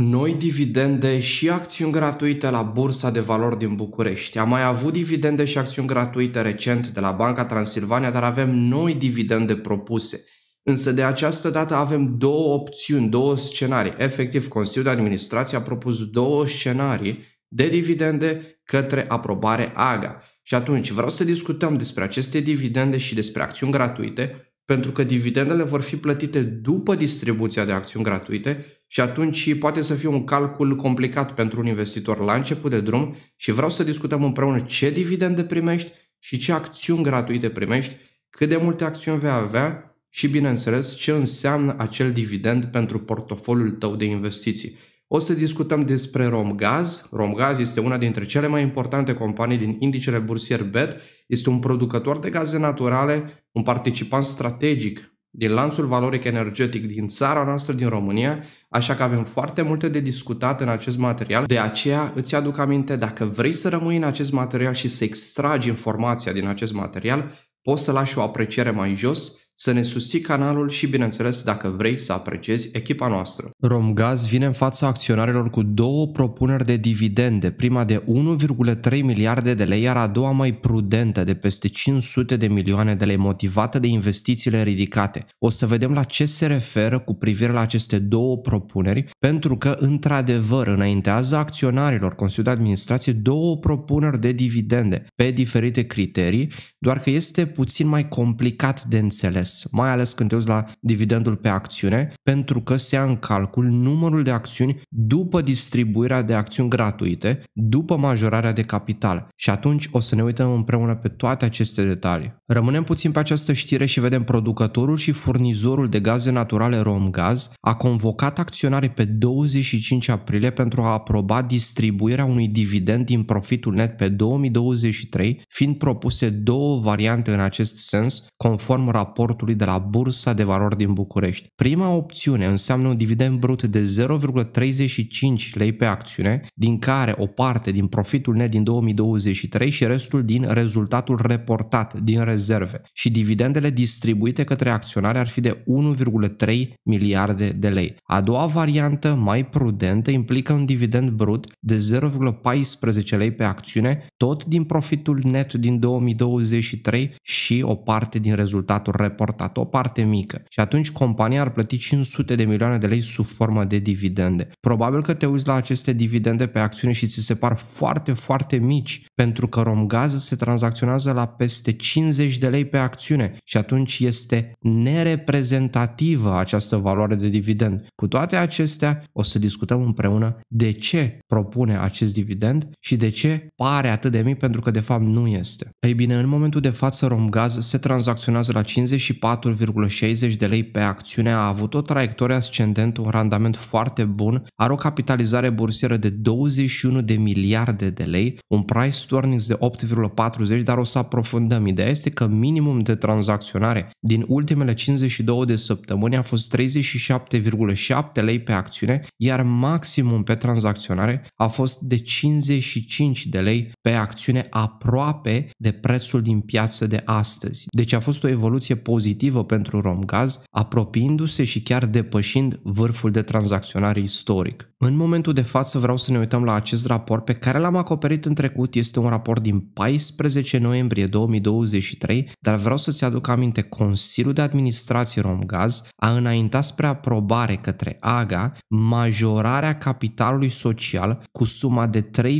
noi dividende și acțiuni gratuite la Bursa de Valori din București. Am mai avut dividende și acțiuni gratuite recent de la Banca Transilvania, dar avem noi dividende propuse. Însă de această dată avem două opțiuni, două scenarii. Efectiv, Consiliul de Administrație a propus două scenarii de dividende către aprobare AGA. Și atunci vreau să discutăm despre aceste dividende și despre acțiuni gratuite, pentru că dividendele vor fi plătite după distribuția de acțiuni gratuite și atunci poate să fie un calcul complicat pentru un investitor la început de drum și vreau să discutăm împreună ce dividende primești și ce acțiuni gratuite primești, cât de multe acțiuni vei avea și, bineînțeles, ce înseamnă acel dividend pentru portofoliul tău de investiții. O să discutăm despre Romgaz. Romgaz este una dintre cele mai importante companii din indicele bursier BET. Este un producător de gaze naturale, un participant strategic din lanțul valoric energetic din țara noastră, din România Așa că avem foarte multe de discutat în acest material, de aceea îți aduc aminte, dacă vrei să rămâi în acest material și să extragi informația din acest material, poți să lași o apreciere mai jos să ne susții canalul și, bineînțeles, dacă vrei să apreciezi echipa noastră. Romgaz vine în fața acționarilor cu două propuneri de dividende, prima de 1,3 miliarde de lei, iar a doua mai prudentă, de peste 500 de milioane de lei, motivată de investițiile ridicate. O să vedem la ce se referă cu privire la aceste două propuneri, pentru că, într-adevăr, înaintează acționarilor Consiliul de Administrație două propuneri de dividende pe diferite criterii, doar că este puțin mai complicat de înțeles mers, mai ales când te uiți la dividendul pe acțiune, pentru că se ia în calcul numărul de acțiuni după distribuirea de acțiuni gratuite, după majorarea de capital. Și atunci o să ne uităm împreună pe toate aceste detalii. Rămânem puțin pe această știre și vedem producătorul și furnizorul de gaze naturale Romgaz a convocat acționarii pe 25 aprilie pentru a aproba distribuirea unui dividend din profitul net pe 2023, fiind propuse două variante în acest sens, conform raportului raportului de la Bursa de Valori din București. Prima opțiune înseamnă un dividend brut de 0,35 lei pe acțiune, din care o parte din profitul net din 2023 și restul din rezultatul reportat din rezerve și dividendele distribuite către acționari ar fi de 1,3 miliarde de lei. A doua variantă, mai prudentă, implică un dividend brut de 0,14 lei pe acțiune, tot din profitul net din 2023 și o parte din rezultatul reportat raportat, o parte mică. Și atunci compania ar plăti 500 de milioane de lei sub formă de dividende. Probabil că te uiți la aceste dividende pe acțiune și ți se par foarte, foarte mici, pentru că Romgaz se tranzacționează la peste 50 de lei pe acțiune și atunci este nereprezentativă această valoare de dividend. Cu toate acestea, o să discutăm împreună de ce propune acest dividend și de ce pare atât de mic pentru că de fapt nu este. Ei bine, în momentul de față Romgaz se tranzacționează la 50. 34,60 de lei pe acțiune a avut o traiectorie ascendentă, un randament foarte bun, are o capitalizare bursieră de 21 de miliarde de lei, un price to earnings de 8,40, dar o să aprofundăm. Ideea este că minimum de tranzacționare din ultimele 52 de săptămâni a fost 37,7 lei pe acțiune, iar maximum pe tranzacționare a fost de 55 de lei pe acțiune aproape de prețul din piață de astăzi. Deci a fost o evoluție pozitivă pozitivă pentru Romgaz, apropiindu-se și chiar depășind vârful de tranzacționare istoric. În momentul de față vreau să ne uităm la acest raport pe care l-am acoperit în trecut, este un raport din 14 noiembrie 2023, dar vreau să-ți aduc aminte, Consiliul de Administrație Romgaz a înaintat spre aprobare către AGA majorarea capitalului social cu suma de 3,47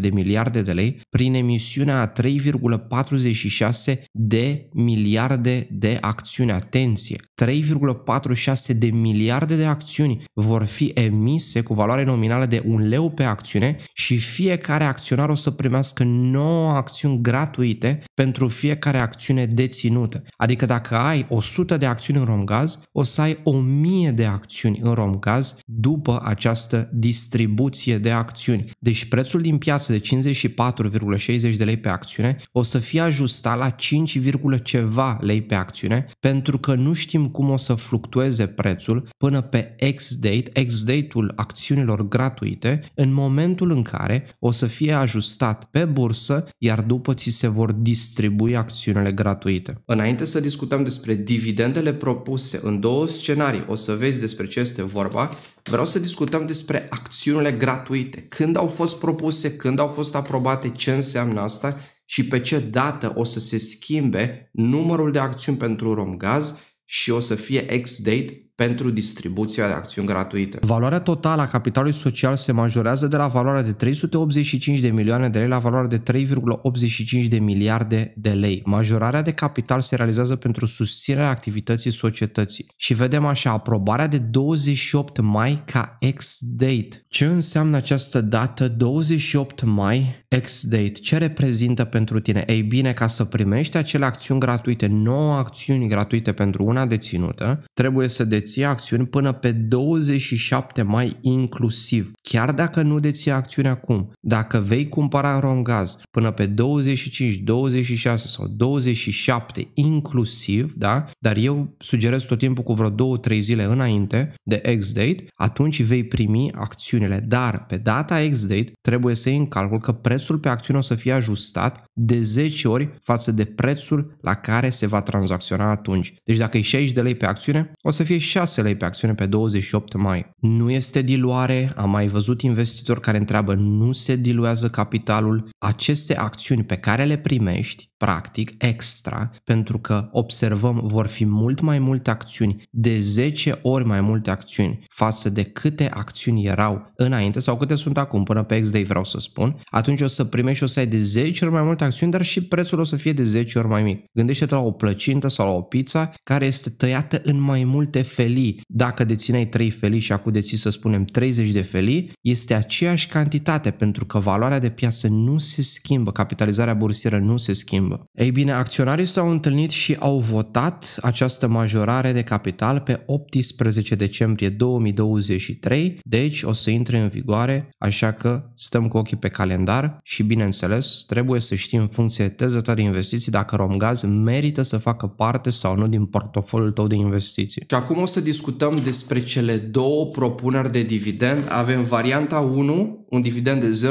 de miliarde de lei prin emisiunea a 3,46 de miliarde de acțiuni. Atenție! 3,46 de miliarde de acțiuni vor fi emise cu valoare nominală de un leu pe acțiune și fiecare acționar o să primească 9 acțiuni gratuite pentru fiecare acțiune deținută. Adică dacă ai 100 de acțiuni în Romgaz, o să ai 1000 de acțiuni în Romgaz după această distribuție de acțiuni. Deci prețul din piață de 54,60 de lei pe acțiune o să fie ajustat la 5, ceva lei pe acțiune pentru că nu știm cum o să fluctueze prețul până pe X day date, ex-date-ul acțiunilor gratuite, în momentul în care o să fie ajustat pe bursă, iar după ți se vor distribui acțiunile gratuite. Înainte să discutăm despre dividendele propuse în două scenarii, o să vezi despre ce este vorba, vreau să discutăm despre acțiunile gratuite, când au fost propuse, când au fost aprobate, ce înseamnă asta și pe ce dată o să se schimbe numărul de acțiuni pentru Romgaz și o să fie ex-date pentru distribuția de acțiuni gratuite. Valoarea totală a capitalului social se majorează de la valoarea de 385 de milioane de lei la valoarea de 3,85 de miliarde de lei. Majorarea de capital se realizează pentru susținerea activității societății. Și vedem așa, aprobarea de 28 mai ca ex-date. Ce înseamnă această dată 28 mai X-Date, ce reprezintă pentru tine? Ei bine, ca să primești acele acțiuni gratuite, 9 acțiuni gratuite pentru una deținută, trebuie să deții acțiuni până pe 27 mai inclusiv. Chiar dacă nu deții acțiuni acum, dacă vei cumpăra în Romgaz până pe 25, 26 sau 27 inclusiv, da? dar eu sugerez tot timpul cu vreo 2-3 zile înainte de X-Date, atunci vei primi acțiunile. Dar pe data X-Date trebuie să iei în calcul că prețul prețul pe acțiune o să fie ajustat de 10 ori față de prețul la care se va tranzacționa atunci. Deci dacă e 60 de lei pe acțiune, o să fie 6 lei pe acțiune pe 28 mai. Nu este diluare, am mai văzut investitori care întreabă nu se diluează capitalul. Aceste acțiuni pe care le primești, practic, extra, pentru că observăm vor fi mult mai multe acțiuni, de 10 ori mai multe acțiuni față de câte acțiuni erau înainte sau câte sunt acum, până pe ex-day vreau să spun, atunci o să primești și o să ai de 10 ori mai multe acțiuni, dar și prețul o să fie de 10 ori mai mic. Gândește-te la o plăcintă sau la o pizza care este tăiată în mai multe felii. Dacă dețineai 3 felii și acum deții, să spunem, 30 de felii, este aceeași cantitate pentru că valoarea de piață nu se schimbă, capitalizarea bursieră nu se schimbă. Ei bine, acționarii s-au întâlnit și au votat această majorare de capital pe 18 decembrie 2023, deci o să intre în vigoare, așa că stăm cu ochii pe calendar și bineînțeles, trebuie să știi în funcție tezătoare investiții dacă Romgaz merită să facă parte sau nu din portofoliul tău de investiții. Și acum o să discutăm despre cele două propuneri de dividend. Avem varianta 1, un dividend de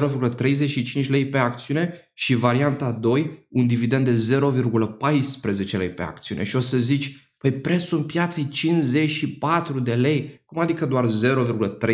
0,35 lei pe acțiune și varianta 2, un dividend de 0,14 lei pe acțiune. Și o să zici, Păi prețul în piață e 54 de lei, cum adică doar 0,35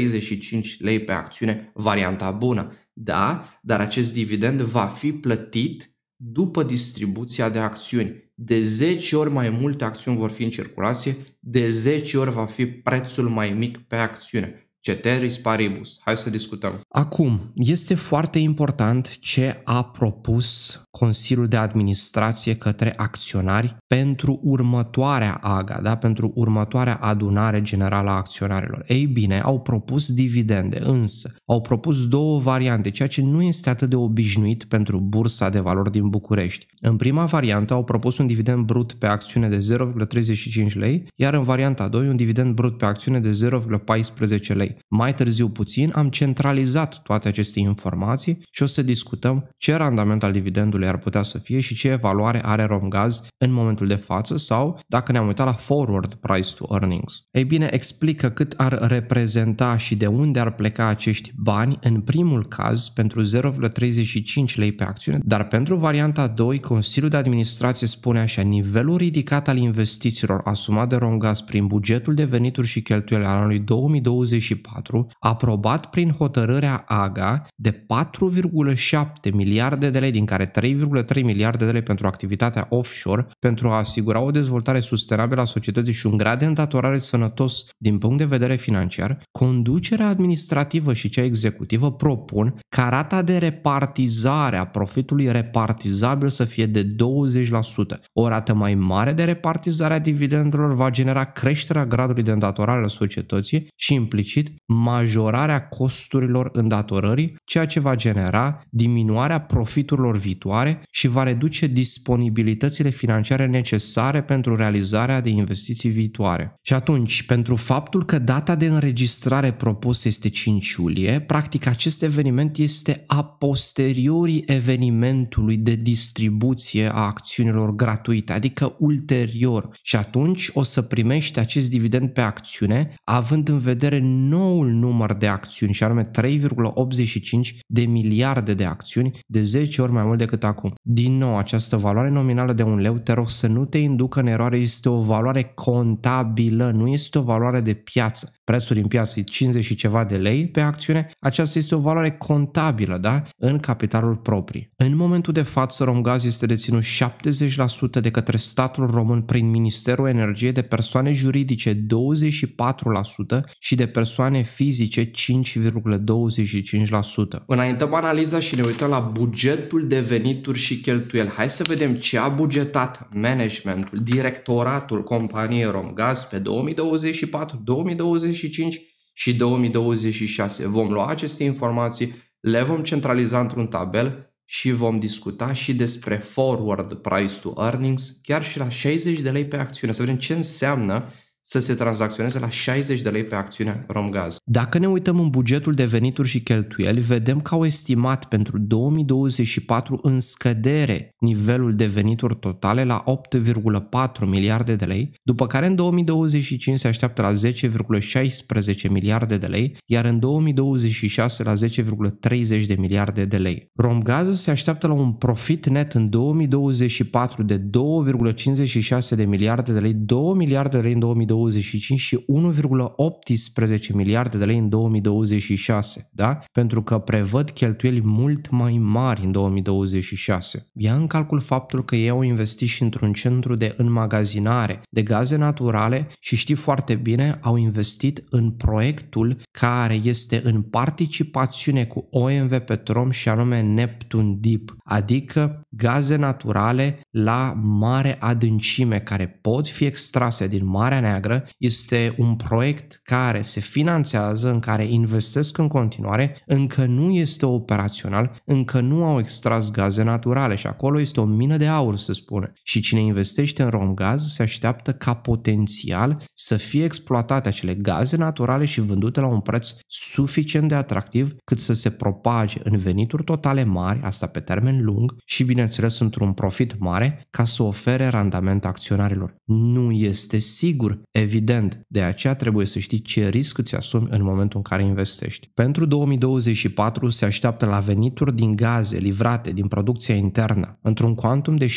lei pe acțiune, varianta bună. Da? Dar acest dividend va fi plătit după distribuția de acțiuni. De 10 ori mai multe acțiuni vor fi în circulație, de 10 ori va fi prețul mai mic pe acțiune. Ceteris paribus. Hai să discutăm. Acum, este foarte important ce a propus Consiliul de Administrație către acționari pentru următoarea AGA, da? pentru următoarea adunare generală a acționarilor. Ei bine, au propus dividende, însă au propus două variante, ceea ce nu este atât de obișnuit pentru bursa de valori din București. În prima variantă au propus un dividend brut pe acțiune de 0,35 lei, iar în varianta a 2 un dividend brut pe acțiune de 0,14 lei. API. Mai târziu puțin am centralizat toate aceste informații și o să discutăm ce randament al dividendului ar putea să fie și ce valoare are Romgaz în momentul de față sau dacă ne-am uitat la forward price to earnings. Ei bine, explică cât ar reprezenta și de unde ar pleca acești bani în primul caz pentru 0,35 lei pe acțiune, dar pentru varianta 2, Consiliul de Administrație spune așa, nivelul ridicat al investițiilor asumat de Romgaz prin bugetul de venituri și cheltuieli al anului 2024 2024, aprobat prin hotărârea AGA de 4,7 miliarde de lei, din care 3,3 miliarde de lei pentru activitatea offshore, pentru a asigura o dezvoltare sustenabilă a societății și un grad de îndatorare sănătos din punct de vedere financiar, conducerea administrativă și cea executivă propun ca rata de repartizare a profitului repartizabil să fie de 20%. O rată mai mare de repartizare a dividendelor va genera creșterea gradului de îndatorare al societății și implicit majorarea costurilor îndatorării, ceea ce va genera diminuarea profiturilor viitoare și va reduce disponibilitățile financiare necesare pentru realizarea de investiții viitoare. Și atunci, pentru faptul că data de înregistrare propusă este 5 iulie, practic acest eveniment este a posteriori evenimentului de distribuție a acțiunilor gratuite, adică ulterior. Și atunci o să primești acest dividend pe acțiune, având în vedere nu noul număr de acțiuni și anume 3,85 de miliarde de acțiuni, de 10 ori mai mult decât acum. Din nou, această valoare nominală de un leu, te rog să nu te inducă în eroare, este o valoare contabilă, nu este o valoare de piață. Prețul din piață e 50 și ceva de lei pe acțiune, aceasta este o valoare contabilă, da? În capitalul propriu. În momentul de față, Romgaz este deținut 70% de către statul român prin Ministerul Energiei de persoane juridice 24% și de persoane persoane fizice 5,25%. Înaintăm analiza și ne uităm la bugetul de venituri și cheltuieli. Hai să vedem ce a bugetat managementul, directoratul companiei Romgaz pe 2024, 2025 și 2026. Vom lua aceste informații, le vom centraliza într-un tabel și vom discuta și despre forward price to earnings, chiar și la 60 de lei pe acțiune, să vedem ce înseamnă să se tranzacționeze la 60 de lei pe acțiune Romgaz. Dacă ne uităm în bugetul de venituri și cheltuieli, vedem că au estimat pentru 2024 în scădere nivelul de venituri totale la 8,4 miliarde de lei, după care în 2025 se așteaptă la 10,16 miliarde de lei, iar în 2026 la 10,30 de miliarde de lei. Romgaz se așteaptă la un profit net în 2024 de 2,56 de miliarde de lei, 2 miliarde de lei în 2020 2025 și 1,18 miliarde de lei în 2026, da? Pentru că prevăd cheltuieli mult mai mari în 2026. Ia în calcul faptul că ei au investit și într-un centru de înmagazinare de gaze naturale și știi foarte bine, au investit în proiectul care este în participațiune cu OMV Petrom și anume Neptun Deep, adică gaze naturale la mare adâncime care pot fi extrase din Marea Neagră este un proiect care se finanțează, în care investesc în continuare, încă nu este operațional, încă nu au extras gaze naturale și acolo este o mină de aur, să spune. Și cine investește în Romgaz se așteaptă ca potențial să fie exploatate acele gaze naturale și vândute la un preț suficient de atractiv cât să se propage în venituri totale mari, asta pe termen lung, și bineînțeles într-un profit mare mare ca să ofere randament acționarilor. Nu este sigur, evident, de aceea trebuie să știi ce risc îți asumi în momentul în care investești. Pentru 2024 se așteaptă la venituri din gaze livrate din producția internă într-un quantum de 6,96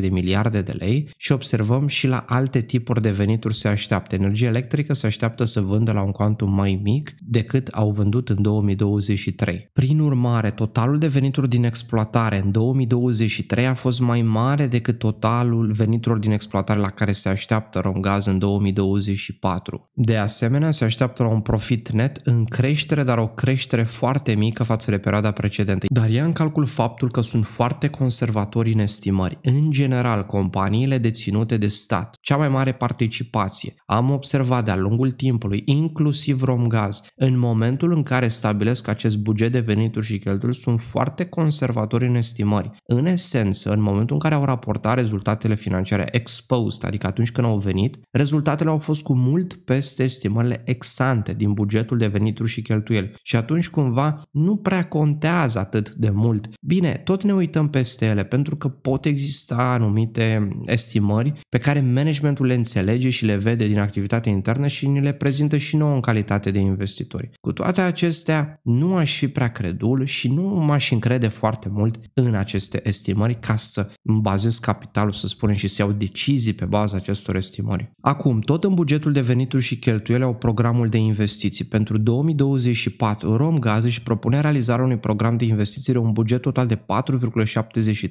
de miliarde de lei și observăm și la alte tipuri de venituri se așteaptă. Energia electrică se așteaptă să vândă la un quantum mai mic decât au vândut în 2023. Prin urmare, totalul de venituri din exploatare în 2023 a fost mai mare decât totalul veniturilor din exploatare la care se așteaptă Romgaz în 2024. De asemenea, se așteaptă la un profit net în creștere, dar o creștere foarte mică față de perioada precedentă. Dar ia în calcul faptul că sunt foarte conservatori în estimări. În general, companiile deținute de stat, cea mai mare participație, am observat de-a lungul timpului, inclusiv Romgaz, în momentul în care stabilesc acest buget de venituri și cheltuieli, sunt foarte conservatori în estimări. În esență, însă, în momentul în care au raportat rezultatele financiare exposed, adică atunci când au venit, rezultatele au fost cu mult peste estimările exante din bugetul de venituri și cheltuieli și atunci cumva nu prea contează atât de mult. Bine, tot ne uităm peste ele pentru că pot exista anumite estimări pe care managementul le înțelege și le vede din activitatea internă și ni le prezintă și nouă în calitate de investitori. Cu toate acestea, nu aș fi prea credul și nu m-aș încrede foarte mult în aceste estimări ca să îmi bazez capitalul, să spunem, și să iau decizii pe baza acestor estimări. Acum, tot în bugetul de venituri și cheltuieli au programul de investiții. Pentru 2024, RomGaz își propune realizarea unui program de investiții de un buget total de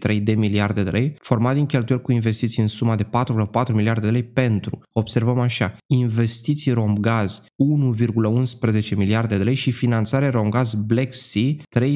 4,73 de miliarde de lei, format din cheltuieli cu investiții în suma de 4,4 miliarde de lei pentru, observăm așa, investiții RomGaz 1,11 miliarde de lei și finanțare RomGaz Black Sea 3,29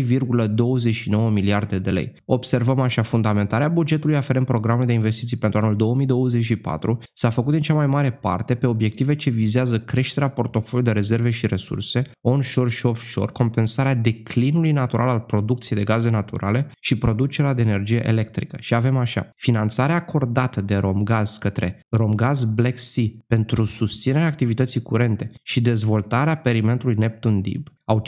miliarde de lei. Observăm așa fundamentul Implementarea bugetului aferent programului de investiții pentru anul 2024 s-a făcut în cea mai mare parte pe obiective ce vizează creșterea portofoliului de rezerve și resurse, onshore și offshore, compensarea declinului natural al producției de gaze naturale și producerea de energie electrică. Și avem așa, finanțarea acordată de Romgaz către Romgaz Black Sea pentru susținerea activității curente și dezvoltarea perimetrului Neptun Deep, au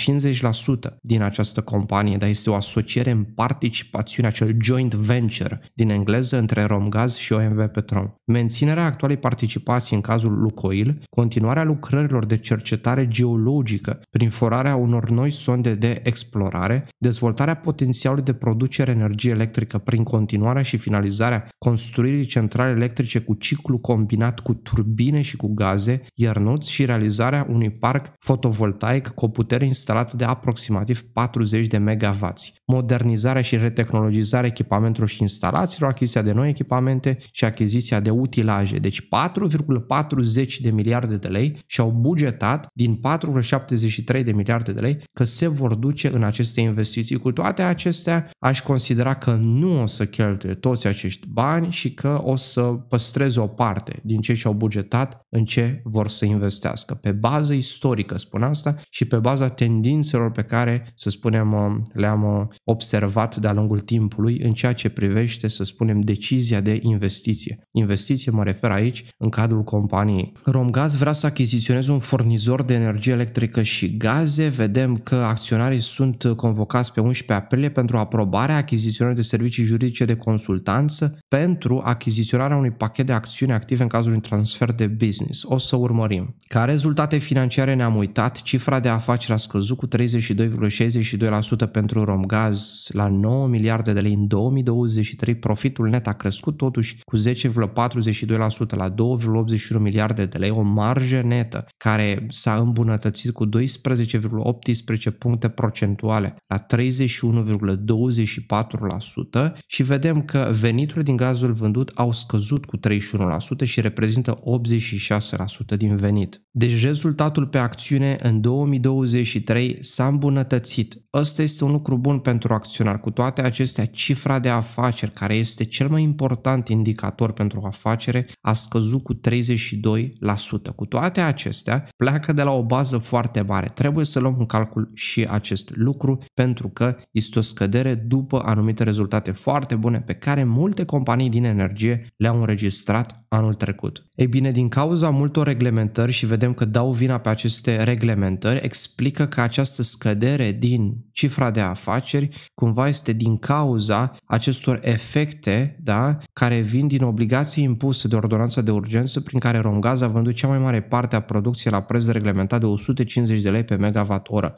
50% din această companie, dar este o asociere în participațiune, acel joint venture din engleză între Romgaz și OMV Petrom. Menținerea actualei participații în cazul Lucoil, continuarea lucrărilor de cercetare geologică prin forarea unor noi sonde de explorare, dezvoltarea potențialului de producere energie electrică prin continuarea și finalizarea construirii centrale electrice cu ciclu combinat cu turbine și cu gaze, iar nuți și realizarea unui parc fotovoltaic cu o putere instalată de aproximativ 40 de MW. Modernizarea și retehnologizarea echipamentelor și instalațiilor, achiziția de noi echipamente și achiziția de utilaje. Deci 4,40 de miliarde de lei și au bugetat din 4,73 de miliarde de lei că se vor duce în aceste investiții. Cu toate acestea, aș considera că nu o să cheltuie toți acești bani și că o să păstreze o parte din ce și-au bugetat în ce vor să investească. Pe bază istorică spun asta și pe baza tendințelor pe care, să spunem, uh, le-am uh, observat de-a lungul timpului în ceea ce privește, să spunem, decizia de investiție. Investiție mă refer aici în cadrul companiei. Romgaz vrea să achiziționeze un furnizor de energie electrică și gaze. Vedem că acționarii sunt convocați pe 11 aprilie pentru aprobarea achiziționării de servicii juridice de consultanță pentru achiziționarea unui pachet de acțiuni active în cazul unui transfer de business. O să urmărim. Ca rezultate financiare ne-am uitat, cifra de afaceri a scăzut cu 32,62% pentru Romgaz la 9 miliarde de lei în 2023, profitul net a crescut totuși cu 10,42% la 2,81 miliarde de lei, o marjă netă care s-a îmbunătățit cu 12,18 puncte procentuale la 31,24% și vedem că veniturile din gazul vândut au scăzut cu 31% și reprezintă 86% din venit. Deci rezultatul pe acțiune în 2020 2023 s-a îmbunătățit. Ăsta este un lucru bun pentru acționar. Cu toate acestea, cifra de afaceri, care este cel mai important indicator pentru o afacere, a scăzut cu 32%. Cu toate acestea, pleacă de la o bază foarte mare. Trebuie să luăm în calcul și acest lucru, pentru că este o scădere după anumite rezultate foarte bune pe care multe companii din energie le-au înregistrat anul trecut. Ei bine, din cauza multor reglementări și vedem că dau vina pe aceste reglementări, explică explică că această scădere din cifra de afaceri cumva este din cauza acestor efecte da, care vin din obligații impuse de ordonanța de urgență prin care Romgaz a vândut cea mai mare parte a producției la preț reglementat de 150 de lei pe megawatt oră,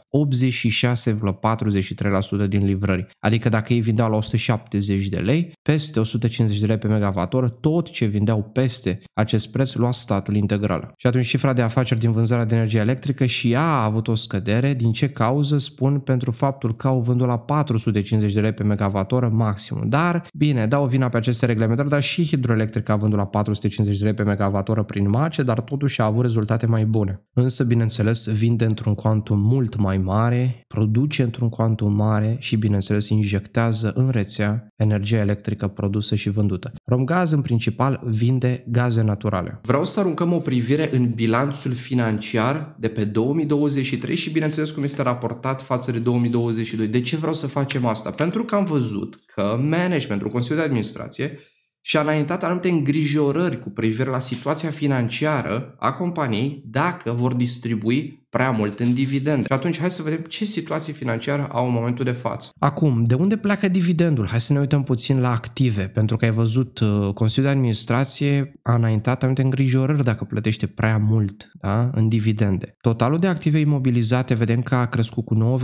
86,43% din livrări. Adică dacă ei vindeau la 170 de lei, peste 150 de lei pe megawatt oră, tot ce vindeau peste acest preț lua statul integral. Și atunci cifra de afaceri din vânzarea de energie electrică și ea a avut o scădere vedere, din ce cauză spun pentru faptul că au vândut la 450 de lei pe megavatoră maximum. Dar, bine, dau vina pe aceste reglementări, dar și hidroelectrica a vândut la 450 de lei pe megavatoră prin mace, dar totuși a avut rezultate mai bune. Însă, bineînțeles, vinde într-un cuantum mult mai mare, produce într-un cuantum mare și, bineînțeles, injectează în rețea energia electrică produsă și vândută. Romgaz, în principal, vinde gaze naturale. Vreau să aruncăm o privire în bilanțul financiar de pe 2023 și, bine bineînțeles, cum este raportat față de 2022. De ce vreau să facem asta? Pentru că am văzut că managementul, Consiliul de Administrație, și-a înaintat anumite îngrijorări cu privire la situația financiară a companiei dacă vor distribui prea mult în dividende. Și atunci hai să vedem ce situație financiară au în momentul de față. Acum, de unde pleacă dividendul? Hai să ne uităm puțin la active, pentru că ai văzut uh, Consiliul de Administrație a înaintat anumite îngrijorări dacă plătește prea mult da, în dividende. Totalul de active imobilizate vedem că a crescut cu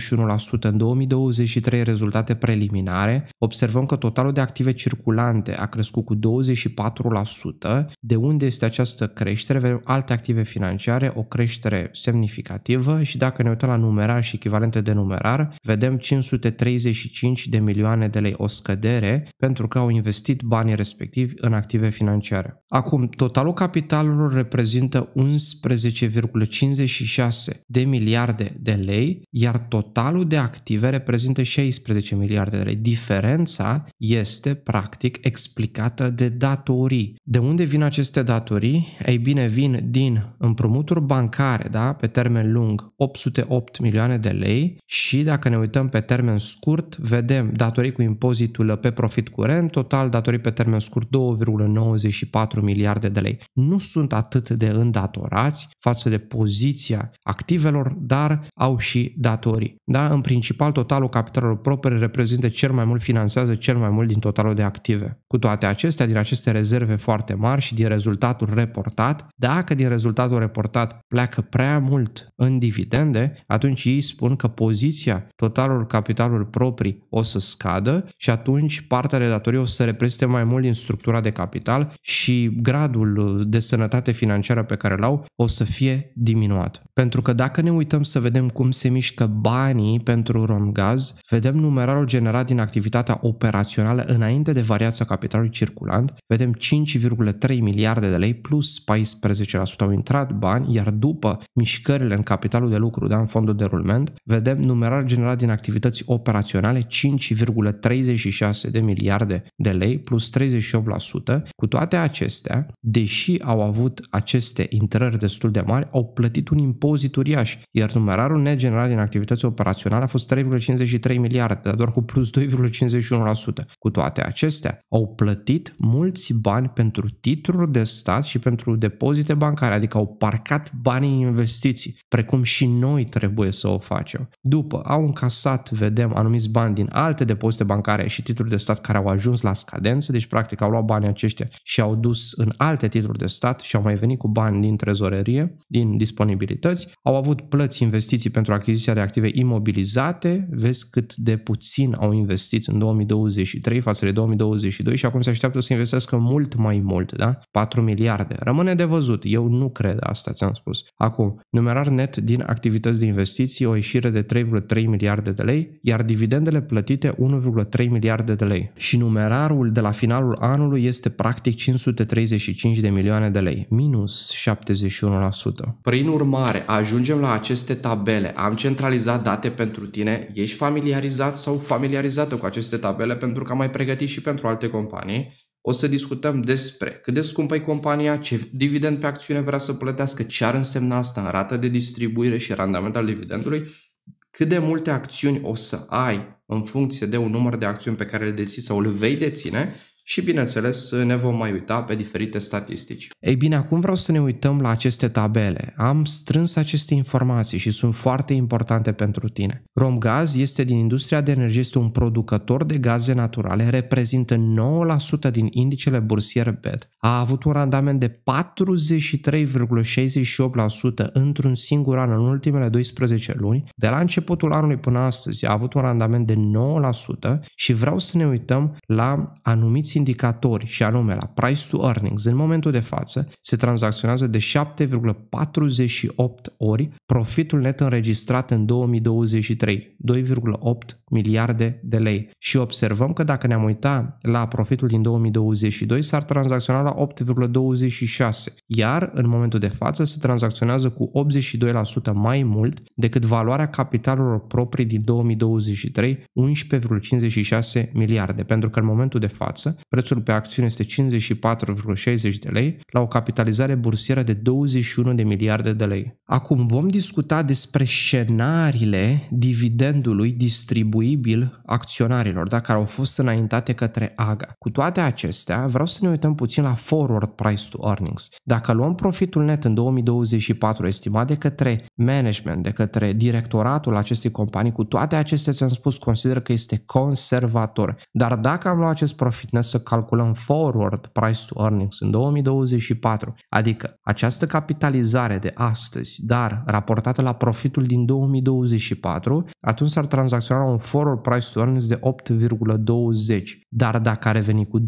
9,41% în 2023 rezultate preliminare. Observăm că totalul de active circulante a crescut cu 24%. De unde este această creștere? Vedem alte active financiare, o creștere semnificativă și dacă ne uităm la numerar și echivalente de numerar, vedem 535 de milioane de lei o scădere pentru că au investit banii respectivi în active financiare. Acum, totalul capitalului reprezintă 11,56 de miliarde de lei, iar totalul de active reprezintă 16 miliarde de lei. Diferența este practic explicată de datorii. De unde vin aceste datorii? Ei bine, vin din împrumuturi bancare, da? pe termen lung 808 milioane de lei și dacă ne uităm pe termen scurt, vedem datorii cu impozitul pe profit curent, total datorii pe termen scurt 2,94 miliarde de lei. Nu sunt atât de îndatorați față de poziția activelor, dar au și datorii. Da? În principal, totalul capitalului proprii reprezintă cel mai mult, finanțează cel mai mult din totalul de active. Cu toate acestea, din aceste rezerve foarte mari și din rezultatul reportat, dacă din rezultatul reportat pleacă prea mult în dividende, atunci ei spun că poziția totalul capitalului proprii o să scadă și atunci partea de datorie o să reprezinte mai mult din structura de capital și gradul de sănătate financiară pe care l-au o să fie diminuat. Pentru că dacă ne uităm să vedem cum se mișcă banii pentru Romgaz, vedem numerarul generat din activitatea operațională înainte de variația capitalului circulant, vedem 5,3 miliarde de lei plus 14% au intrat bani, iar după mișcarea mișcările în capitalul de lucru, da, în fondul de rulment, vedem numerar generat din activități operaționale 5,36 de miliarde de lei plus 38%. Cu toate acestea, deși au avut aceste intrări destul de mari, au plătit un impozit uriaș, iar numerarul generat din activități operaționale a fost 3,53 miliarde, dar doar cu plus 2,51%. Cu toate acestea, au plătit mulți bani pentru titluri de stat și pentru depozite bancare, adică au parcat banii investiți investiții, precum și noi trebuie să o facem. După, au încasat, vedem, anumiți bani din alte depozite bancare și titluri de stat care au ajuns la scadență, deci practic au luat banii aceștia și au dus în alte titluri de stat și au mai venit cu bani din trezorerie, din disponibilități, au avut plăți investiții pentru achiziția de active imobilizate, vezi cât de puțin au investit în 2023 față de 2022 și acum se așteaptă să investească mult mai mult, da? 4 miliarde. Rămâne de văzut, eu nu cred asta, ți-am spus. Acum, numerar net din activități de investiții o ieșire de 3,3 miliarde de lei, iar dividendele plătite 1,3 miliarde de lei. Și numerarul de la finalul anului este practic 535 de milioane de lei, minus 71%. Prin urmare, ajungem la aceste tabele. Am centralizat date pentru tine. Ești familiarizat sau familiarizată cu aceste tabele pentru că am mai pregătit și pentru alte companii. O să discutăm despre cât de scumpă e compania, ce dividend pe acțiune vrea să plătească, ce ar însemna asta în rată de distribuire și randament al dividendului, cât de multe acțiuni o să ai în funcție de un număr de acțiuni pe care le deții sau le vei deține și, bineînțeles, ne vom mai uita pe diferite statistici. Ei bine, acum vreau să ne uităm la aceste tabele. Am strâns aceste informații și sunt foarte importante pentru tine. Romgaz este din industria de energie, este un producător de gaze naturale, reprezintă 9% din indicele bursier BED. A avut un randament de 43,68% într-un singur an în ultimele 12 luni. De la începutul anului până astăzi a avut un randament de 9% și vreau să ne uităm la anumiți indicatori și anume la price to earnings în momentul de față se tranzacționează de 7,48 ori profitul net înregistrat în 2023, 2,8 miliarde de lei. Și observăm că dacă ne-am uitat la profitul din 2022 s-ar tranzacționa la 8,26, iar în momentul de față se tranzacționează cu 82% mai mult decât valoarea capitalurilor proprii din 2023, 11,56 miliarde, pentru că în momentul de față Prețul pe acțiune este 54,60 de lei la o capitalizare bursieră de 21 de miliarde de lei. Acum vom discuta despre scenariile dividendului distribuibil acționarilor, dacă au fost înaintate către AGA. Cu toate acestea, vreau să ne uităm puțin la forward price to earnings. Dacă luăm profitul net în 2024 estimat de către management, de către directoratul acestei companii, cu toate acestea ți-am spus, consider că este conservator. Dar dacă am luat acest profit net să calculăm forward price to earnings în 2024, adică această capitalizare de astăzi, dar raportată la profitul din 2024, atunci s-ar tranzacționa un forward price to earnings de 8,20. Dar dacă ar veni cu 20%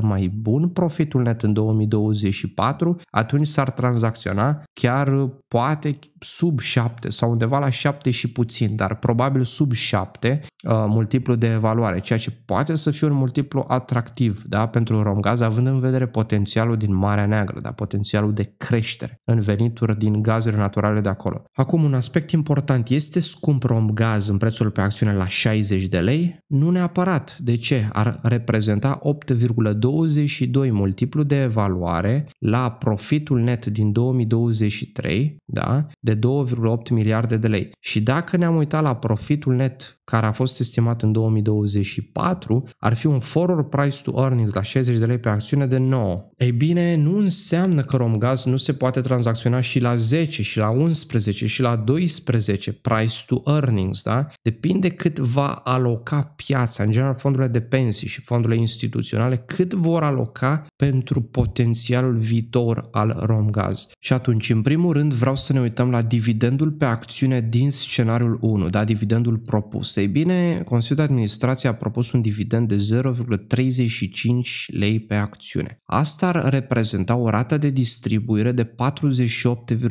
mai bun profitul net în 2024, atunci s-ar tranzacționa chiar poate sub 7 sau undeva la 7 și puțin, dar probabil sub 7 uh, multiplu de evaluare, ceea ce poate să fie un multiplu atractiv da, pentru Romgaz, având în vedere potențialul din Marea Neagră, da, potențialul de creștere în venituri din gazele naturale de acolo. Acum, un aspect important, este scump Romgaz în prețul pe acțiune la 60 de lei? Nu neapărat. De ce? Ar reprezenta 8,22 multiplu de evaluare la profitul net din 2023 da, de 2,8 miliarde de lei. Și dacă ne-am uitat la profitul net care a fost estimat în 2024, ar fi un forward price to earnings la 60 de lei pe acțiune de 9. Ei bine, nu înseamnă că Romgaz nu se poate tranzacționa și la 10, și la 11, și la 12 price to earnings, da? Depinde cât va aloca piața, în general fondurile de pensii și fondurile instituționale, cât vor aloca pentru potențialul viitor al Romgaz. Și atunci, în primul rând, vreau să ne uităm la dividendul pe acțiune din scenariul 1, da? Dividendul propus. Ei bine, Consiliul de Administrație a propus un dividend de 0,35 lei pe acțiune. Asta ar reprezenta o rată de distribuire de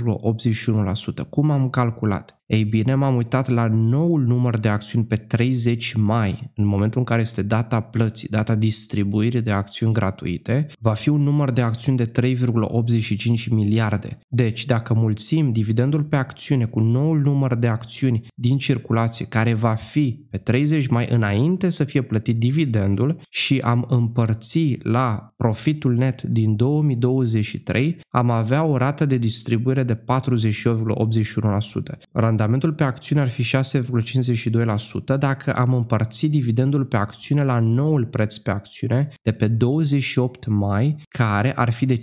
48,81%. Cum am calculat? Ei bine, m-am uitat la noul număr de acțiuni pe 30 mai, în momentul în care este data plății, data distribuirii de acțiuni gratuite, va fi un număr de acțiuni de 3,85 miliarde. Deci, dacă mulțim dividendul pe acțiune cu noul număr de acțiuni din circulație, care va fi pe 30 mai înainte să fie plătit dividendul și am împărți la profitul net din 2023, am avea o rată de distribuire de 48,81%. Randamentul pe acțiune ar fi 6,52% dacă am împărțit dividendul pe acțiune la noul preț pe acțiune de pe 28 mai, care ar fi de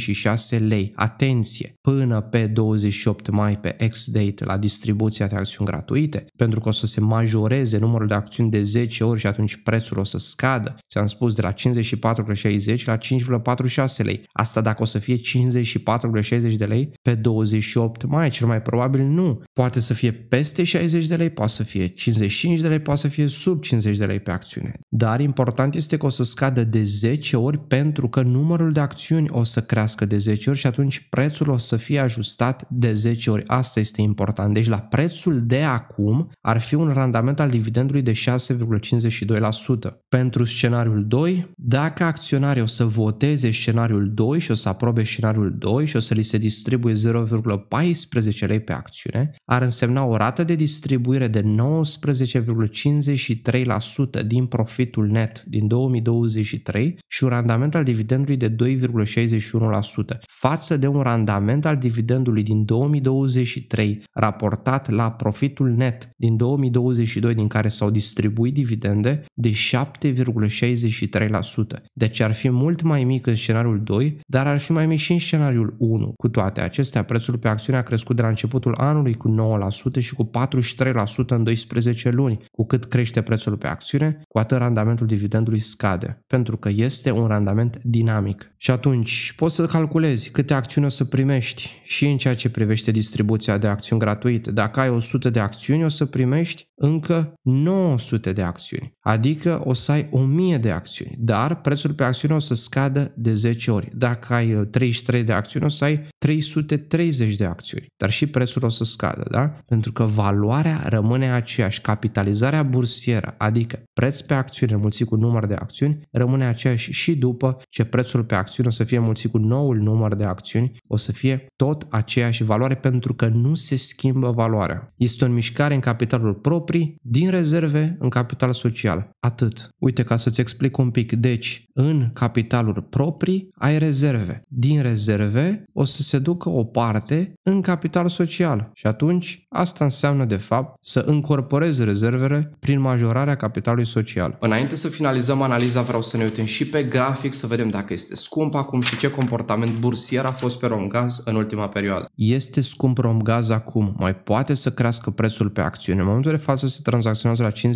5,46 lei. Atenție! Până pe 28 mai pe ex-date la distribuția de acțiuni gratuite, pentru că o să se majoreze numărul de acțiuni de 10 ori și atunci prețul o să scadă. Ți-am spus de la 54,60 la 5,46 lei. Asta dacă o să fie 54,60 de lei pe 28 mai, cel mai probabil nu nu. Poate să fie peste 60 de lei, poate să fie 55 de lei, poate să fie sub 50 de lei pe acțiune. Dar important este că o să scadă de 10 ori pentru că numărul de acțiuni o să crească de 10 ori și atunci prețul o să fie ajustat de 10 ori. Asta este important. Deci la prețul de acum ar fi un randament al dividendului de 6,52%. Pentru scenariul 2, dacă acționarii o să voteze scenariul 2 și o să aprobe scenariul 2 și o să li se distribuie 0,14 lei pe acțiune, acțiune ar însemna o rată de distribuire de 19,53% din profitul net din 2023 și un randament al dividendului de 2,61%, față de un randament al dividendului din 2023 raportat la profitul net din 2022 din care s-au distribuit dividende de 7,63%. Deci ar fi mult mai mic în scenariul 2, dar ar fi mai mic și în scenariul 1. Cu toate acestea, prețul pe acțiune a crescut de la începutul anului anului cu 9% și cu 43% în 12 luni. Cu cât crește prețul pe acțiune, cu atât randamentul dividendului scade, pentru că este un randament dinamic. Și atunci poți să calculezi câte acțiuni o să primești și în ceea ce privește distribuția de acțiuni gratuite. Dacă ai 100 de acțiuni, o să primești încă 900 de acțiuni, adică o să ai 1000 de acțiuni, dar prețul pe acțiune o să scadă de 10 ori. Dacă ai 33 de acțiuni, o să ai 330 de acțiuni, dar și prețul o să scadă, da? Pentru că valoarea rămâne aceeași, capitalizarea bursieră, adică preț pe acțiune mulțit cu număr de acțiuni, rămâne aceeași și după ce prețul pe acțiune o să fie mulțit cu noul număr de acțiuni, o să fie tot aceeași valoare pentru că nu se schimbă valoarea. Este o mișcare în capitalul proprii, din rezerve în capital social. Atât. Uite ca să-ți explic un pic. Deci, în capitalul proprii ai rezerve. Din rezerve o să se ducă o parte în capital social și atunci, asta înseamnă de fapt să încorporezi rezervele prin majorarea capitalului social. Înainte să finalizăm analiza, vreau să ne uităm și pe grafic să vedem dacă este scump acum și ce comportament bursier a fost pe Romgaz în ultima perioadă. Este scump Romgaz acum, mai poate să crească prețul pe acțiune. În momentul de față se tranzacționează la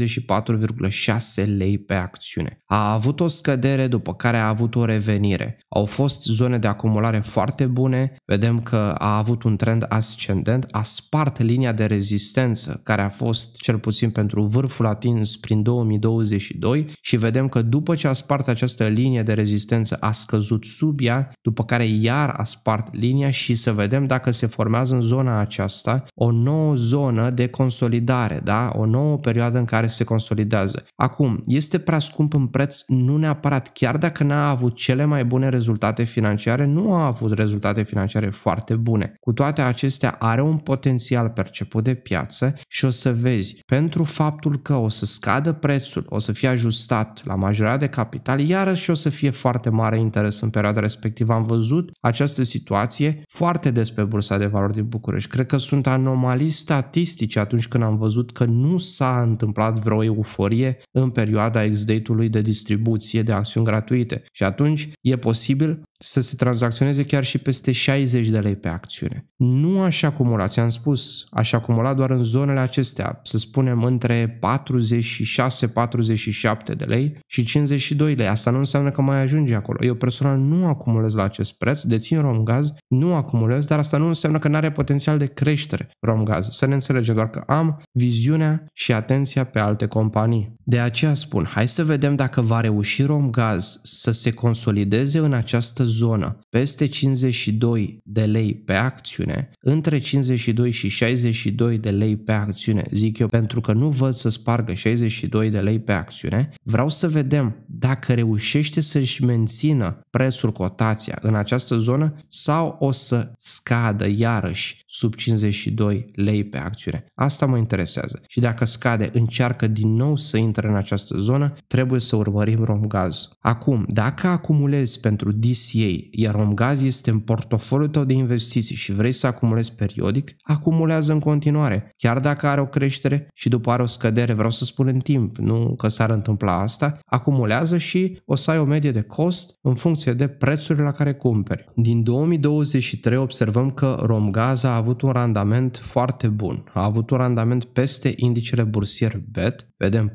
54,6 lei pe acțiune. A avut o scădere după care a avut o revenire. Au fost zone de acumulare foarte bune, vedem că a avut un trend ascendent, a spart linia de rezistență care a fost cel puțin pentru vârful atins prin 2022 și vedem că după ce a spart această linie de rezistență a scăzut sub ea, după care iar a spart linia și să vedem dacă se formează în zona aceasta o nouă zonă de consolidare, da? o nouă perioadă în care se consolidează. Acum, este prea scump în preț, nu neapărat, chiar dacă n-a avut cele mai bune rezultate financiare, nu a avut rezultate financiare foarte bune. Cu toate acestea, are un potențial perceput de piață și o să vezi pentru faptul că o să scadă prețul, o să fie ajustat la majorarea de capital, iarăși o să fie foarte mare interes în perioada respectivă. Am văzut această situație foarte des pe Bursa de Valori din București. Cred că sunt anomalii statistice atunci când am văzut că nu s-a întâmplat vreo euforie în perioada ex date de distribuție de acțiuni gratuite. Și atunci e posibil să se tranzacționeze chiar și peste 60 de lei pe acțiune. Nu aș acumula, ți-am spus, aș acumula doar în zonele acestea, să spunem între 46-47 de lei și 52 lei. Asta nu înseamnă că mai ajunge acolo. Eu personal nu acumulez la acest preț, dețin Romgaz, nu acumulez, dar asta nu înseamnă că nu are potențial de creștere Romgaz. Să ne înțelegem doar că am viziunea și atenția pe alte companii. De aceea spun, hai să vedem dacă va reuși Romgaz să se consolideze în această zonă peste 52 de lei pe acțiune, între 52 și 62 de lei pe acțiune, zic eu, pentru că nu văd să spargă 62 de lei pe acțiune, vreau să vedem dacă reușește să-și mențină prețul cotația în această zonă sau o să scadă iarăși sub 52 lei pe acțiune. Asta mă interesează. Și dacă scade, încearcă din nou să intre în această zonă, trebuie să urmărim Romgaz. Acum, dacă acumulezi pentru DCA ei, iar gaz este în portofoliul tău de investiții și vrei să acumulezi periodic, acumulează în continuare. Chiar dacă are o creștere și după are o scădere, vreau să spun în timp, nu că s-ar întâmpla asta, acumulează și o să ai o medie de cost în funcție de prețurile la care cumperi. Din 2023 observăm că RomGaz a avut un randament foarte bun. A avut un randament peste indicele bursier BET, vedem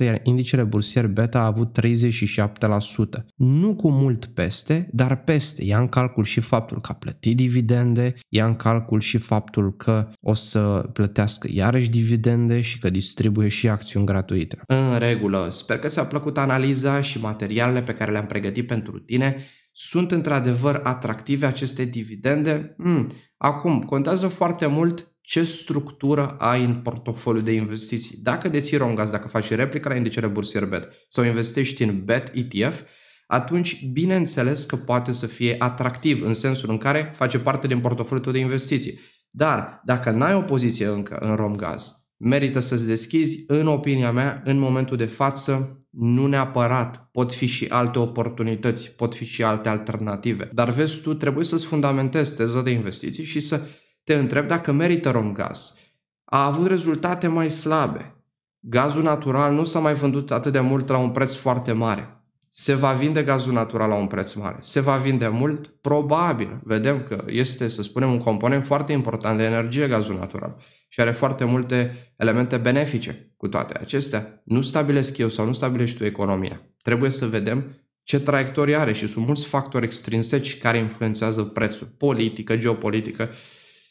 44%, iar indicele bursier BET a avut 37%. Nu cu mult mult peste, dar peste. Ia în calcul și faptul că a plătit dividende, ia în calcul și faptul că o să plătească iarăși dividende și că distribuie și acțiuni gratuite. În regulă, sper că ți-a plăcut analiza și materialele pe care le-am pregătit pentru tine. Sunt într-adevăr atractive aceste dividende? Hmm. Acum, contează foarte mult ce structură ai în portofoliu de investiții. Dacă deții rongas, dacă faci replica la indicele bursier BET sau investești în BET ETF, atunci bineînțeles că poate să fie atractiv în sensul în care face parte din portofoliul tău de investiții. Dar dacă n-ai o poziție încă în Romgaz, merită să-ți deschizi, în opinia mea, în momentul de față, nu neapărat. Pot fi și alte oportunități, pot fi și alte alternative. Dar vezi tu, trebuie să-ți fundamentezi teza de investiții și să te întrebi dacă merită Romgaz. A avut rezultate mai slabe. Gazul natural nu s-a mai vândut atât de mult la un preț foarte mare se va vinde gazul natural la un preț mare. Se va vinde mult? Probabil. Vedem că este, să spunem, un component foarte important de energie gazul natural și are foarte multe elemente benefice cu toate acestea. Nu stabilesc eu sau nu stabilești tu economia. Trebuie să vedem ce traiectorie are și sunt mulți factori extrinseci care influențează prețul, politică, geopolitică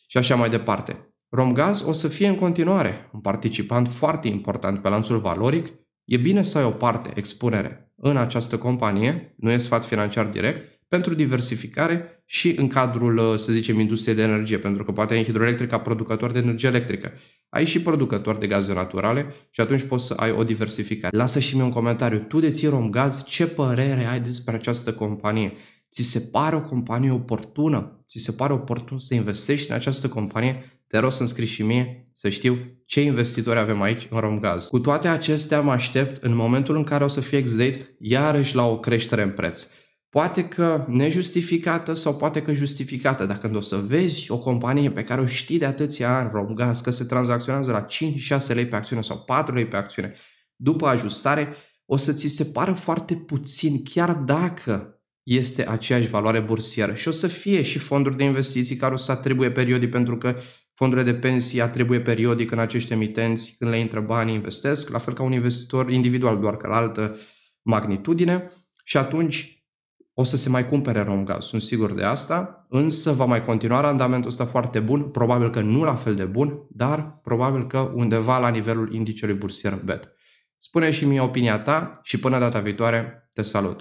și așa mai departe. Romgaz o să fie în continuare un participant foarte important pe lanțul valoric E bine să ai o parte, expunere, în această companie, nu e sfat financiar direct, pentru diversificare și în cadrul, uh, să zicem, industriei de energie, pentru că poate ai hidroelectrică producător de energie electrică. Ai și producători de gaze naturale și atunci poți să ai o diversificare. Lasă și mie un comentariu. Tu de ții Romgaz, ce părere ai despre această companie? Ți se pare o companie oportună? Ți se pare oportun să investești în această companie? Te rog să-mi scrii și mie să știu ce investitori avem aici în Romgaz. Cu toate acestea mă aștept în momentul în care o să fie exit iarăși la o creștere în preț. Poate că nejustificată sau poate că justificată. Dacă o să vezi o companie pe care o știi de atâția ani, Romgaz, că se tranzacționează la 5-6 lei pe acțiune sau 4 lei pe acțiune, după ajustare, o să ți se pară foarte puțin, chiar dacă este aceeași valoare bursieră. Și o să fie și fonduri de investiții care o să atribuie periodii pentru că Fondurile de pensii atribuie periodic în acești emitenți când le intră banii, investesc, la fel ca un investitor individual, doar că la altă magnitudine și atunci o să se mai cumpere Romgaz, sunt sigur de asta, însă va mai continua randamentul ăsta foarte bun, probabil că nu la fel de bun, dar probabil că undeva la nivelul indicelui bursier BET. Spune și mie opinia ta și până data viitoare te salut!